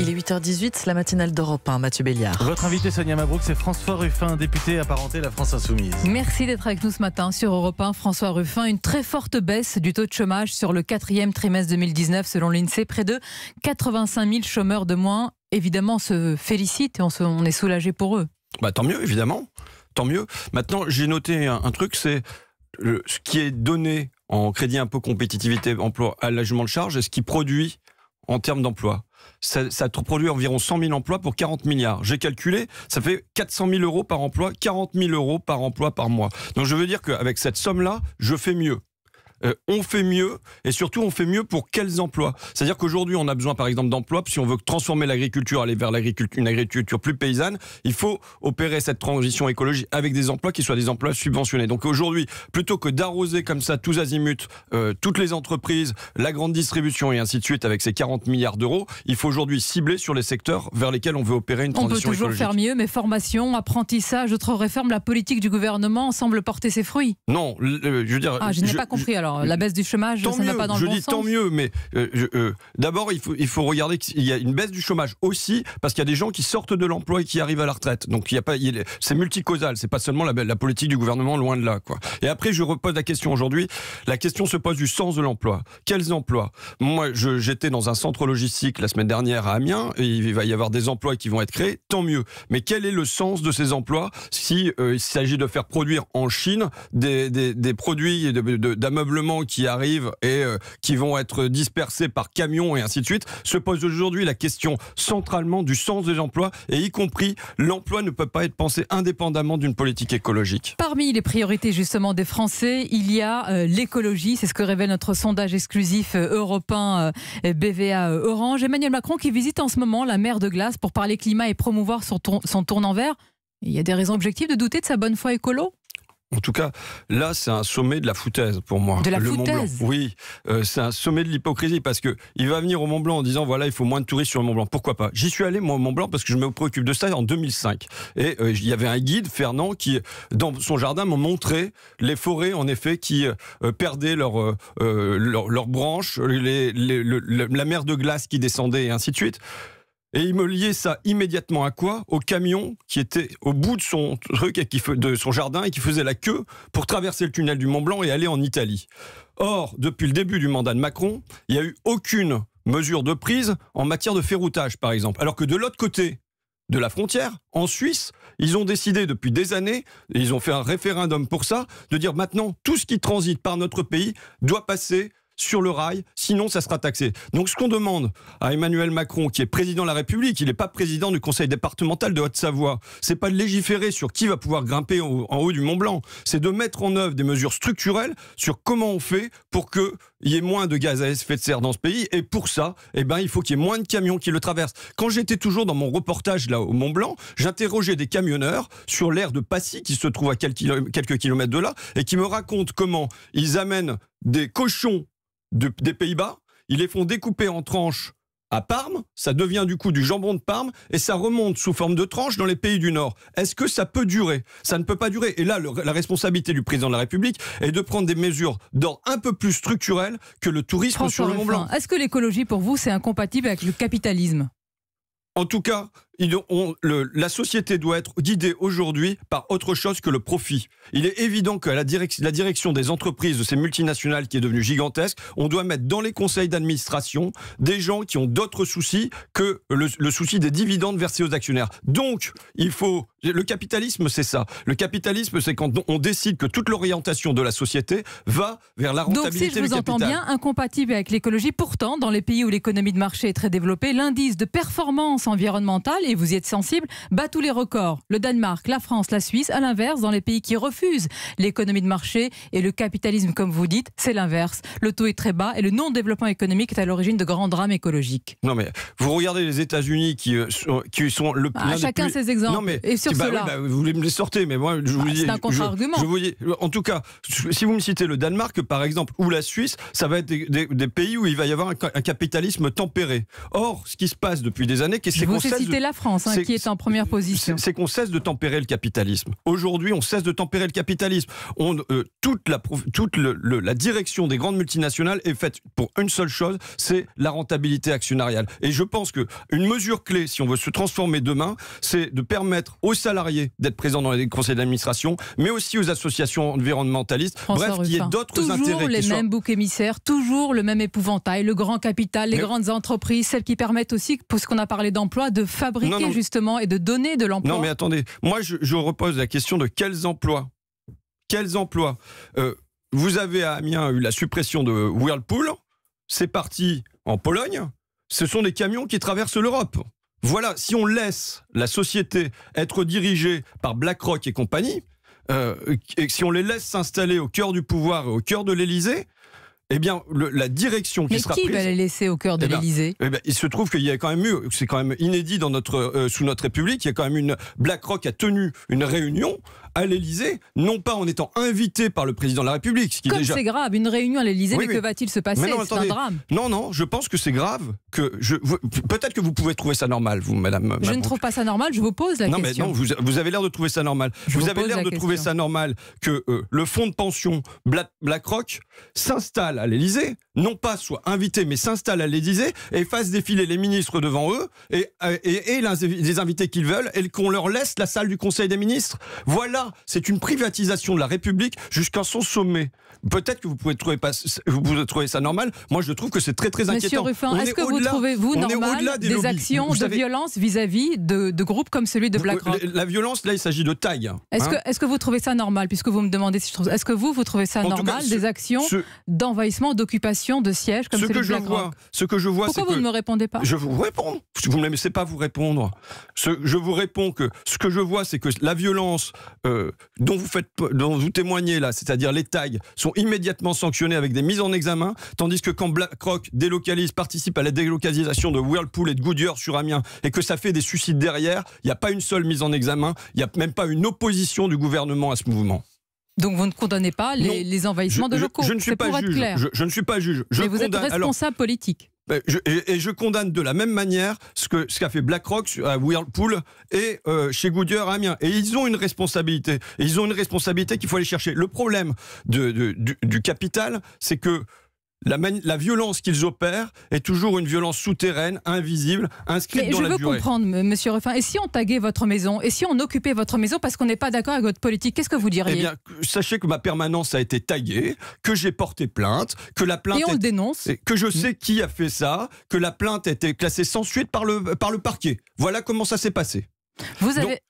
Il est 8h18, la matinale d'Europe 1, Mathieu Béliard. Votre invité Sonia Mabrouk, c'est François Ruffin, député apparenté à la France Insoumise. Merci d'être avec nous ce matin sur Europe 1. François Ruffin, une très forte baisse du taux de chômage sur le quatrième trimestre 2019 selon l'INSEE, près de 85 000 chômeurs de moins. Évidemment, on se félicite et on, est soulagé pour eux. Bah, tant mieux, évidemment. Tant mieux. Maintenant, j'ai noté un, truc, c'est ce qui est donné en crédit impôt compétitivité emploi allègement de charge et ce qui produit en termes d'emploi Ça, ça, produit environ 100 000 emplois pour 40 milliards. J'ai calculé, ça fait 400 000 euros par emploi, 40 000 euros par emploi par mois. Donc je veux dire qu'avec cette somme-là, je fais mieux. Euh, on fait mieux et surtout on fait mieux pour quels emplois C'est-à-dire qu'aujourd'hui on a besoin par exemple d'emplois, si on veut transformer l'agriculture, aller vers une agriculture plus paysanne, il faut opérer cette transition écologique avec des emplois qui soient des emplois subventionnés. Donc aujourd'hui, plutôt que d'arroser comme ça tous azimuts euh, toutes les entreprises, la grande distribution et ainsi de suite avec ces 40 milliards d'euros, il faut aujourd'hui cibler sur les secteurs vers lesquels on veut opérer une transition écologique. On peut toujours faire mieux, mais formation, apprentissage, autre réforme, la politique du gouvernement semble porter ses fruits. Non, je veux dire... Ah, je n'ai pas compris alors la baisse du chômage, ça pas dans le bon sens. Je dis tant mieux, mais euh, euh, d'abord, il faut, il faut regarder qu'il y a une baisse du chômage aussi, parce qu'il y a des gens qui sortent de l'emploi et qui arrivent à la retraite. Donc, il y a pas, c'est multicausal. C'est pas seulement la, politique du gouvernement, loin de là, quoi. Et après, je repose la question aujourd'hui. La question se pose du sens de l'emploi. Quels emplois Moi, j'étais dans un centre logistique la semaine dernière à Amiens. il va y avoir des emplois qui vont être créés, tant mieux. Mais quel est le sens de ces emplois si euh, il s'agit de faire produire en Chine des, des produits d'ameublement qui arrivent et euh, qui vont être dispersés par camions et ainsi de suite, se pose aujourd'hui la question centralement du sens des emplois, et y compris l'emploi ne peut pas être pensé indépendamment d'une politique écologique. Parmi les priorités justement des Français, il y a euh, l'écologie, c'est ce que révèle notre sondage exclusif euh, européen BVA Orange. Emmanuel Macron qui visite en ce moment la mer de glace pour parler climat et promouvoir son, son tournant vert. Il y a des raisons objectives de douter de sa bonne foi écolo en tout cas, là, c'est un sommet de la foutaise pour moi. De la le Mont Blanc. Oui, euh, c'est un sommet de l'hypocrisie parce que il va venir au Mont Blanc en disant voilà, il faut moins de touristes sur le Mont Blanc. Pourquoi pas J'y suis allé moi au Mont Blanc parce que je me préoccupe de ça en 2005 et euh, il y avait un guide Fernand qui dans son jardin m'a montré les forêts en effet qui euh, perdaient leurs leurs branches, les, la mer de glace qui descendait et ainsi de suite. Et il me liait ça immédiatement à quoi Au camion qui était au bout de son truc et qui, de son jardin et qui faisait la queue pour traverser le tunnel du Mont Blanc et aller en Italie. Or, depuis le début du mandat de Macron, il n'y a eu aucune mesure de prise en matière de ferroutage, par exemple. Alors que de l'autre côté de la frontière, en Suisse, ils ont décidé depuis des années, et ils ont fait un référendum pour ça, de dire maintenant tout ce qui transite par notre pays doit passer sur le rail, sinon ça sera taxé. Donc ce qu'on demande à Emmanuel Macron, qui est président de la République, il n'est pas président du conseil départemental de Haute-Savoie, c'est pas de légiférer sur qui va pouvoir grimper en, haut du Mont Blanc, c'est de mettre en œuvre des mesures structurelles sur comment on fait pour qu'il y ait moins de gaz à effet de serre dans ce pays. Et pour ça, eh ben, il faut qu'il y ait moins de camions qui le traversent. Quand j'étais toujours dans mon reportage là au Mont Blanc, j'interrogeais des camionneurs sur l'aire de Passy qui se trouve à quelques kilomètres de là et qui me racontent comment ils amènent des cochons des Pays-Bas. Ils les font découper en tranches à Parme, ça devient du coup du jambon de Parme et ça remonte sous forme de tranches dans les pays du Nord. Est-ce que ça peut durer Ça ne peut pas durer. Et là, la responsabilité du président de la République est de prendre des mesures d'ordre un peu plus structurelles que le tourisme sur le Mont Blanc. Est-ce que l'écologie pour vous c'est incompatible avec le capitalisme En tout cas, on, la société doit être guidée aujourd'hui par autre chose que le profit. Il est évident que la, direction des entreprises, de ces multinationales qui est devenue gigantesque, on doit mettre dans les conseils d'administration des gens qui ont d'autres soucis que le, souci des dividendes versés aux actionnaires. Donc, il faut... Le capitalisme, c'est ça. Le capitalisme, c'est quand on décide que toute l'orientation de la société va vers la rentabilité Donc, si je vous entends bien, incompatible avec l'écologie, pourtant, dans les pays où l'économie de marché est très développée, l'indice de performance environnementale et vous y êtes sensible, bat tous les records. Le Danemark, la France, la Suisse, à l'inverse, dans les pays qui refusent l'économie de marché et le capitalisme, comme vous dites, c'est l'inverse. Le taux est très bas et le non-développement économique est à l'origine de grands drames écologiques. Non mais vous regardez les États-Unis qui, euh, sont, qui sont le ah, plus... Chacun ses exemples. mais, et sur bah cela. Bah, vous voulez me les sortez, mais moi je vous bah, dis. C'est un contre-argument. en tout cas, si vous me citez le Danemark par exemple ou la Suisse, ça va être des, pays où il va y avoir un, capitalisme tempéré. Or, ce qui se passe depuis des années, qu'est-ce Vous citez la France hein, qui est en première position. C'est qu'on cesse de tempérer le capitalisme. Aujourd'hui, on cesse de tempérer le capitalisme. On, euh, toute la, toute la direction des grandes multinationales est faite pour une seule chose, c'est la rentabilité actionnariale. Et je pense que une mesure clé, si on veut se transformer demain, c'est de permettre aux salariés d'être présents dans les conseils d'administration, mais aussi aux associations environnementalistes. Bref, qu'il y ait d'autres intérêts. Toujours les mêmes boucs émissaires, toujours le même épouvantail, le grand capital, les grandes entreprises, celles qui permettent aussi, pour ce qu'on a parlé d'emploi, de fabriquer non, justement et de donner de l'emploi. Non, mais attendez, moi je, repose la question de quels emplois Quels emplois euh, Vous avez à Amiens eu la suppression de Whirlpool, c'est parti en Pologne, ce sont des camions qui traversent l'Europe. Voilà, si on laisse la société être dirigée par BlackRock et compagnie, euh, et si on les laisse s'installer au cœur du pouvoir et au cœur de l'Élysée, eh bien, la direction qui sera qui prise. Mais qui va la laisser au cœur de eh l'Elysée eh Il se trouve qu'il y a quand même eu, c'est quand même inédit dans notre, euh, sous notre République, il y a quand même une BlackRock a tenu une réunion à l'Elysée, non pas en étant invité par le président de la République. Ce qui Comme déjà... c'est grave, une réunion à l'Elysée, mais, que va-t-il se passer C'est un drame. Non, non, je pense que c'est grave. Que je... Peut-être que vous pouvez trouver ça normal, vous, madame. Je ne trouve pas ça normal, je vous pose la non, question. Mais non, vous, avez l'air de trouver ça normal. vous, avez l'air de trouver ça normal que euh, le fonds de pension BlackRock s'installe à l'Elysée non pas soient invités, mais s'installent à l'Élysée et fassent défiler les ministres devant eux et, et, les invités qu'ils veulent et qu'on leur laisse la salle du Conseil des ministres. Voilà, c'est une privatisation de la République jusqu'à son sommet. Peut-être que vous pouvez trouver pas, vous ça normal. Moi, je trouve que c'est très très Monsieur Ruffin, est-ce que vous trouvez vous normal des, actions de violence vis-à-vis de, groupes comme celui de BlackRock la, violence, là, il s'agit de taille. Hein. Est-ce que est que vous trouvez ça normal, puisque vous me demandez si je trouve. Est-ce que vous vous trouvez ça normal des actions d'envahissement, d'occupation de sièges comme que je vois, Ce que je vois, Pourquoi vous ne me répondez pas Je vous réponds. Vous ne me laissez pas vous répondre. je vous réponds que ce que je vois, c'est que la violence euh, dont, vous faites, dont vous témoignez là, c'est-à-dire les tags, sont immédiatement sanctionnés avec des mises en examen, tandis que quand BlackRock délocalise, participe à la délocalisation de Whirlpool et de Goodyear sur Amiens, et que ça fait des suicides derrière, il n'y a pas une seule mise en examen, il n'y a même pas une opposition du gouvernement à ce mouvement. Donc vous ne condamnez pas les, envahissements de locaux. Je, ne suis pas juge. Je, ne suis pas juge. Mais vous êtes responsable politique. Ben, et, je condamne de la même manière ce qu'a ce qu'a fait BlackRock à Whirlpool et euh, chez Goodyear à Amiens. Et ils ont une responsabilité. Et ils ont une responsabilité qu'il faut aller chercher. Le problème du, capital, c'est que la, violence qu'ils opèrent est toujours une violence souterraine, invisible, inscrite dans la durée. Je veux comprendre, Monsieur Ruffin. Et si on taguait votre maison Et si on occupait votre maison parce qu'on n'est pas d'accord avec votre politique Qu'est-ce que vous diriez Eh bien, sachez que ma permanence a été taguée, que j'ai porté plainte, que la plainte... Et on le dénonce Que je hmm. sais qui a fait ça, que la plainte a été classée sans suite par le, par le parquet. Voilà comment ça s'est passé. Vous avez...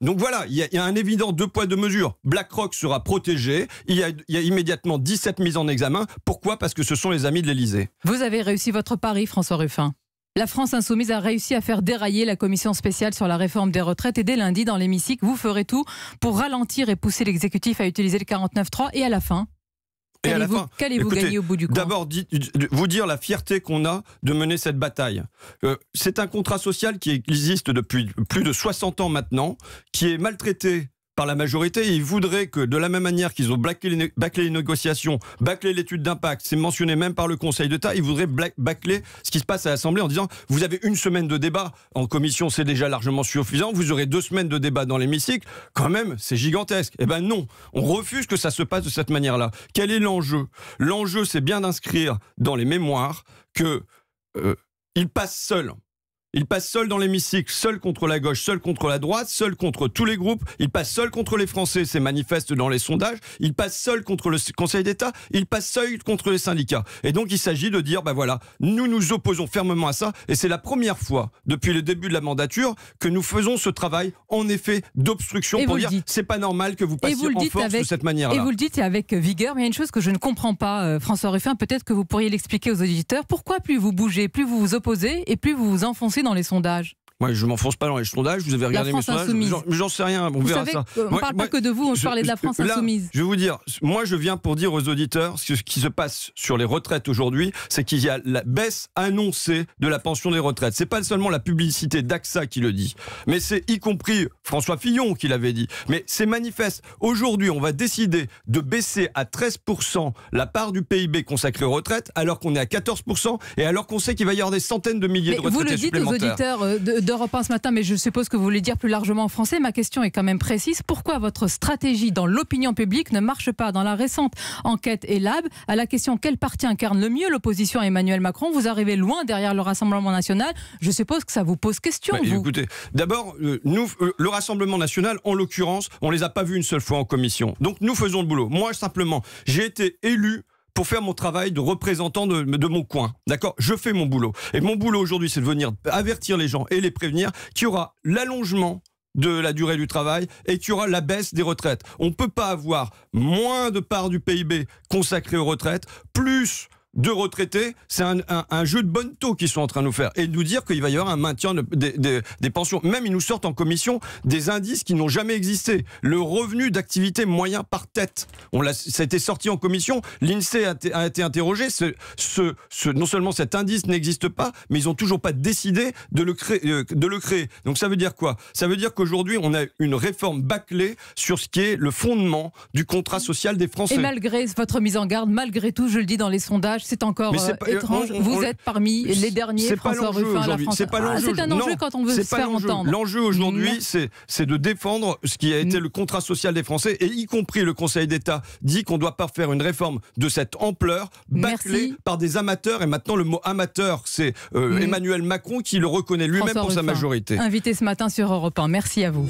Donc voilà, il y, a, un évident deux poids, deux mesures. BlackRock sera protégé. Il y, a, il y a immédiatement 17 mises en examen. Pourquoi Parce que ce sont les amis de l'Elysée. Vous avez réussi votre pari, François Ruffin. La France insoumise a réussi à faire dérailler la commission spéciale sur la réforme des retraites et dès lundi dans l'hémicycle, vous ferez tout pour ralentir et pousser l'exécutif à utiliser le 49.3 et à la fin, qu'allez-vous gagner au bout du compte D'abord, vous dire la fierté qu'on a de mener cette bataille. Euh, c'est un contrat social qui existe depuis plus de 60 ans maintenant, qui est maltraité par la majorité. ils voudraient que, de la même manière qu'ils ont bâclé les, négociations, bâclé l'étude d'impact, c'est mentionné même par le Conseil d'État, ils voudraient bâcler ce qui se passe à l'Assemblée en disant vous avez une semaine de débat en commission, c'est déjà largement suffisant, vous aurez deux semaines de débat dans l'hémicycle, quand même, c'est gigantesque. Eh ben non, on refuse que ça se passe de cette manière-là. Quel est l'enjeu L'enjeu, c'est bien d'inscrire dans les mémoires que euh, il passe seul il passe seul dans l'hémicycle, seul contre la gauche, seul contre la droite, seul contre tous les groupes. Il passe seul contre les Français, c'est manifeste dans les sondages. Il passe seul contre le Conseil d'État. Il passe seul contre les syndicats. Et donc il s'agit de dire, ben voilà, nous nous opposons fermement à ça. Et c'est la première fois depuis le début de la mandature que nous faisons ce travail, en effet, d'obstruction pour dire, c'est pas normal que vous passiez en force de cette manière-là. Et vous le dites avec vigueur. Mais il y a une chose que je ne comprends pas, euh, François Ruffin. Peut-être que vous pourriez l'expliquer aux auditeurs. Pourquoi plus vous bougez, plus vous vous opposez et plus vous vous enfoncez dans les sondages moi, je je m'enfonce pas dans les sondages. Vous avez regardé mes sondages. insoumise. j'en sais rien. On verra ça. On moi, parle pas que de vous. On parlait de la France insoumise. Je vais vous dire. Moi, je viens pour dire aux auditeurs ce qui se passe sur les retraites aujourd'hui, c'est qu'il y a la baisse annoncée de la pension des retraites. C'est pas seulement la publicité d'AXA qui le dit, mais c'est y compris François Fillon qui l'avait dit. Mais c'est manifeste. Aujourd'hui, on va décider de baisser à 13% la part du PIB consacrée aux retraites, alors qu'on est à 14% et alors qu'on sait qu'il va y avoir des centaines de milliers de retraites Vous le dites aux auditeurs euh, de, d'Europe 1 ce matin, mais je suppose que vous voulez dire plus largement en français. Ma question est quand même précise. Pourquoi votre stratégie dans l'opinion publique ne marche pas Dans la récente enquête ELAB, à la question quel parti incarne le mieux l'opposition à Emmanuel Macron, vous arrivez loin derrière le Rassemblement national. Je suppose que ça vous pose question. Bah, écoutez, d'abord, euh, nous, euh, le Rassemblement national, en l'occurrence, on ne les a pas vus une seule fois en commission. Donc nous faisons le boulot. Moi, simplement, j'ai été élu pour faire mon travail de représentant de, mon coin. D'accord Je fais mon boulot. Et mon boulot aujourd'hui, c'est de venir avertir les gens et les prévenir qu'il y aura l'allongement de la durée du travail et qu'il y aura la baisse des retraites. On ne peut pas avoir moins de parts du PIB consacrées aux retraites, plus de retraités, c'est un, jeu de bonne taux qu'ils sont en train de nous faire. Et de nous dire qu'il va y avoir un maintien des pensions. Même ils nous sortent en commission des indices qui n'ont jamais existé. Le revenu d'activité moyen par tête. On ça a été sorti en commission. L'INSEE a, été interrogé. Ce, ce, ce, non seulement cet indice n'existe pas, mais ils n'ont toujours pas décidé de le, euh, de le créer. Donc ça veut dire quoi Ça veut dire qu'aujourd'hui, on a une réforme bâclée sur ce qui est le fondement du contrat social des Français. Et malgré votre mise en garde, malgré tout, je le dis dans les sondages, c'est encore euh, euh, étrange. vous êtes parmi les derniers, François Ruffin à la France. C'est ah, un enjeu quand on veut se faire entendre. L'enjeu aujourd'hui, c'est de défendre ce qui a été le contrat social des Français, et y compris le Conseil d'État dit qu'on ne doit pas faire une réforme de cette ampleur, bâclée par des amateurs, et maintenant le mot amateur, c'est euh, mm. Emmanuel Macron qui le reconnaît lui-même pour sa majorité. Invité ce matin sur Europe 1, merci à vous.